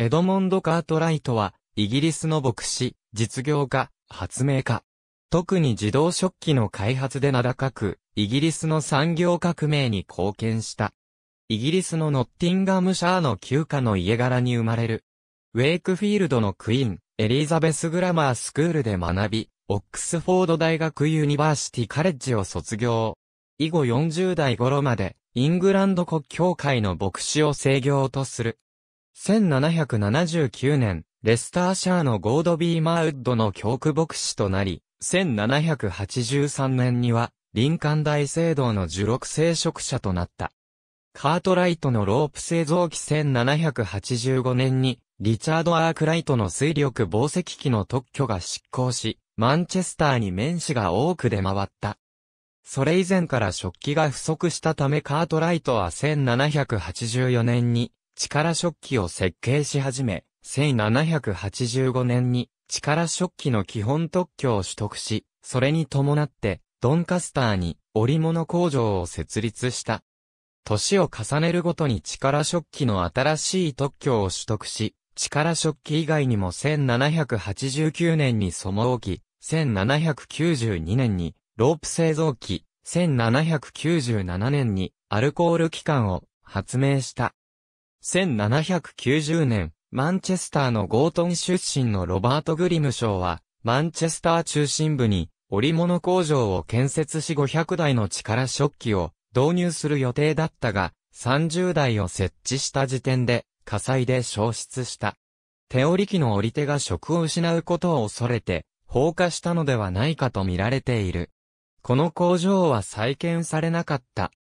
エドモンド・カートライトは、イギリスの牧師、実業家、発明家。特に自動食器の開発で名高く、イギリスの産業革命に貢献した。イギリスのノッティンガムシャーの旧家の家柄に生まれる。ウェイクフィールドのクイーン、エリザベス・グラマースクールで学び、オックスフォード大学ユニバーシティカレッジを卒業。以後40代頃まで、イングランド国教会の牧師を制御とする。1779年、レスターシャーのゴードビー・マーウッドの教区牧師となり、1783年には、林間大聖堂の受録聖職者となった。カートライトのロープ製造機1785年に、リチャード・アークライトの水力防石機の特許が執行し、マンチェスターに面子が多く出回った。それ以前から食器が不足したためカートライトは1784年に力食器を設計し始め、1785年に力食器の基本特許を取得し、それに伴ってドンカスターに織物工場を設立した。年を重ねるごとに力食器の新しい特許を取得し、力食器以外にも1789年にソモ機、1792年にロープ製造機、1797年にアルコール機関を発明した。1790年、マンチェスターのゴートン出身のロバート・グリム賞は、マンチェスター中心部に、織物工場を建設し500台の力食器を導入する予定だったが、30台を設置した時点で、火災で消失した。手織機の織手が職を失うことを恐れて、放火したのではないかと見られている。この工場は再建されなかった。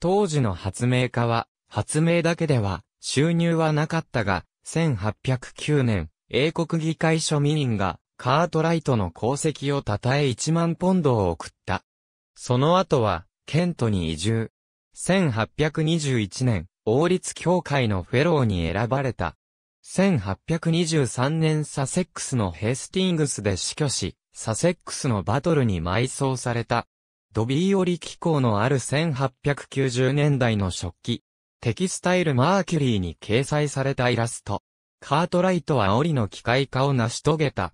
当時の発明家は、発明だけでは収入はなかったが、1809年、英国議会庶民員が、カートライトの功績を称え1万ポンドを送った。その後は、ケントに移住。1821年、王立協会のフェローに選ばれた。1823年サセックスのヘスティングスで死去し、サセックスのバトルに埋葬された。ドビーオリ機構のある1890年代の食器、テキスタイルマーキュリーに掲載されたイラスト。カートライトは檻の機械化を成し遂げた。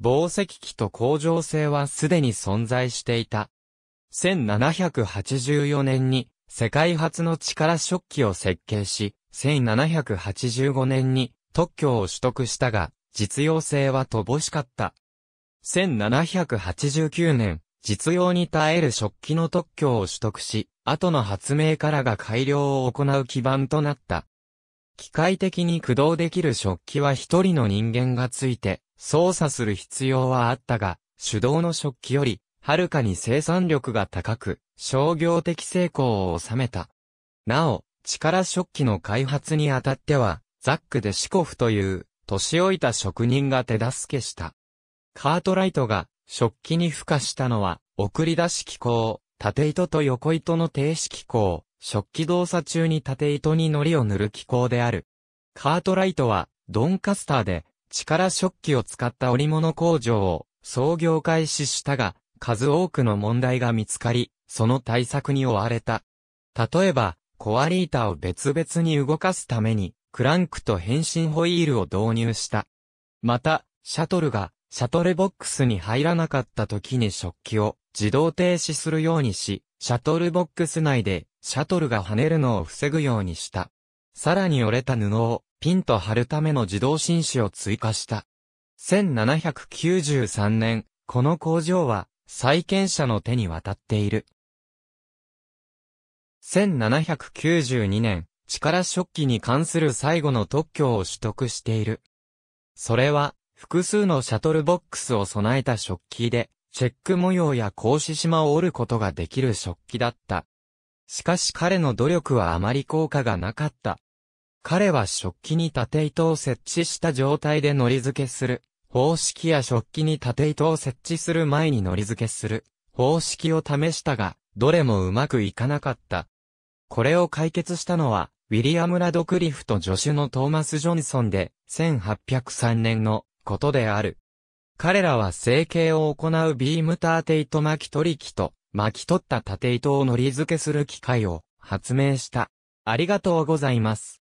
防石器と工場性はすでに存在していた。1784年に世界初の力食器を設計し、1785年に特許を取得したが、実用性は乏しかった。1789年、実用に耐える食器の特許を取得し、後の発明からが改良を行う基盤となった。機械的に駆動できる食器は一人の人間がついて操作する必要はあったが、手動の食器より、はるかに生産力が高く、商業的成功を収めた。なお、力食器の開発にあたっては、ザックでシコフという、年老いた職人が手助けした。カートライトが食器に付加したのは、送り出し機構、縦糸と横糸の停止機構、食器動作中に縦糸に糊を塗る機構である。カートライトは、ドンカスターで、力食器を使った織物工場を創業開始したが、数多くの問題が見つかり、その対策に追われた。例えば、コアリータを別々に動かすために、クランクと変身ホイールを導入した。また、シャトルが、シャトルボックスに入らなかった時に食器を、自動停止するようにし、シャトルボックス内でシャトルが跳ねるのを防ぐようにした。さらに折れた布をピンと貼るための自動紳士を追加した。1793年、この工場は債権者の手に渡っている。1792年、力食器に関する最後の特許を取得している。それは、複数のシャトルボックスを備えた食器で、チェック模様や格子島を織ることができる食器だった。しかし彼の努力はあまり効果がなかった。彼は食器に縦糸を設置した状態で乗り付けする。方式や食器に縦糸を設置する前に乗り付けする。方式を試したが、どれもうまくいかなかった。これを解決したのは、ウィリアム・ラドクリフと助手のトーマス・ジョンソンで、1803年のことである。彼らは成形を行うビームターテイト巻き取り機と、巻き取った縦糸を糊付けする機械を発明した。ありがとうございます。